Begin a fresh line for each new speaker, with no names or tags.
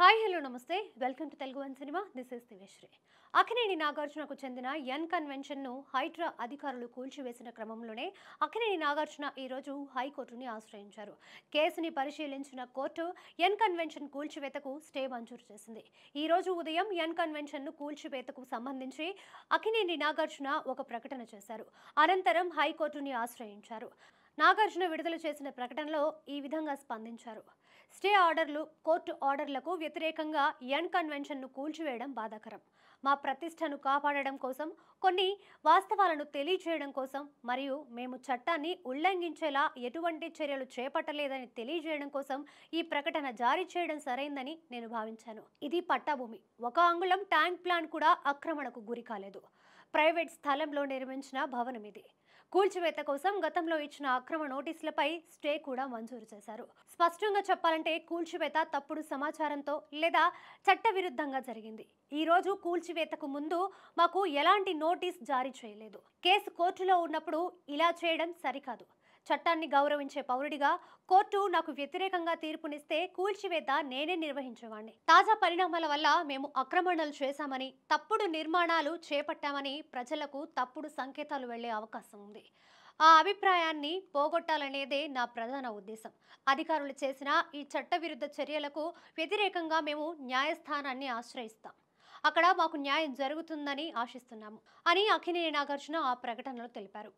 hi hello నమస్తే welcome to Telugu one cinema this is దివేశ్రీ అఖినేని నాగార్జునకు చెందిన ఎన్ కన్వెన్షన్ను హైడ్రా అధికారులు కూల్చివేసిన క్రమంలోనే అఖినేని నాగార్జున ఈరోజు హైకోర్టుని ఆశ్రయించారు కేసుని పరిశీలించిన కోర్టు ఎన్ కన్వెన్షన్ కూల్చివేతకు స్టే మంజూరు చేసింది ఈరోజు ఉదయం ఎన్ కన్వెన్షన్ను కూల్చివేతకు సంబంధించి అఖినేని నాగార్జున ఒక ప్రకటన చేశారు అనంతరం హైకోర్టుని ఆశ్రయించారు నాగార్జున విడుదల చేసిన ప్రకటనలో ఈ విధంగా స్పందించారు స్టే ఆర్డర్లు కోర్టు ఆర్డర్లకు వ్యతిరేకంగా ఎన్ కన్వెన్షన్ను కూల్చివేయడం బాధాకరం మా ప్రతిష్టను కాపాడడం కోసం కొన్ని వాస్తవాలను తెలియజేయడం కోసం మరియు మేము చట్టాన్ని ఉల్లంఘించేలా ఎటువంటి చర్యలు చేపట్టలేదని తెలియజేయడం కోసం ఈ ప్రకటన జారీ చేయడం సరైందని నేను భావించాను ఇది పట్టాభూమి ఒక అంగుళం ట్యాంక్ ప్లాన్ కూడా ఆక్రమణకు గురి కాలేదు ప్రైవేట్ స్థలంలో నిర్మించిన భవనం ఇది కూల్చివేత కోసం గతంలో ఇచ్చిన అక్రమ నోటీసులపై స్టే కూడా మంజూరు చేశారు స్పష్టంగా చెప్పాలంటే కూల్చివేత తప్పుడు సమాచారంతో లేదా చట్టవిరుద్ధంగా జరిగింది ఈ రోజు కూల్చివేతకు ముందు మాకు ఎలాంటి నోటీస్ జారీ చేయలేదు కేసు కోర్టులో ఉన్నప్పుడు ఇలా చేయడం సరికాదు చట్టాన్ని గౌరవించే పౌరుడిగా కోర్టు నాకు వ్యతిరేకంగా తీర్పునిస్తే కూల్చివేత నేనే నిర్వహించేవాడిని తాజా పరిణామాల వల్ల మేము ఆక్రమణలు చేశామని తప్పుడు నిర్మాణాలు చేపట్టామని ప్రజలకు తప్పుడు సంకేతాలు వెళ్లే అవకాశం ఉంది ఆ అభిప్రాయాన్ని పోగొట్టాలనేదే నా ప్రధాన ఉద్దేశం అధికారులు చేసిన ఈ చట్టవిరుద్ధ చర్యలకు వ్యతిరేకంగా మేము న్యాయస్థానాన్ని ఆశ్రయిస్తాం అక్కడ మాకు న్యాయం జరుగుతుందని ఆశిస్తున్నాము అని అఖినేని నాగార్జున ఆ ప్రకటనలో తెలిపారు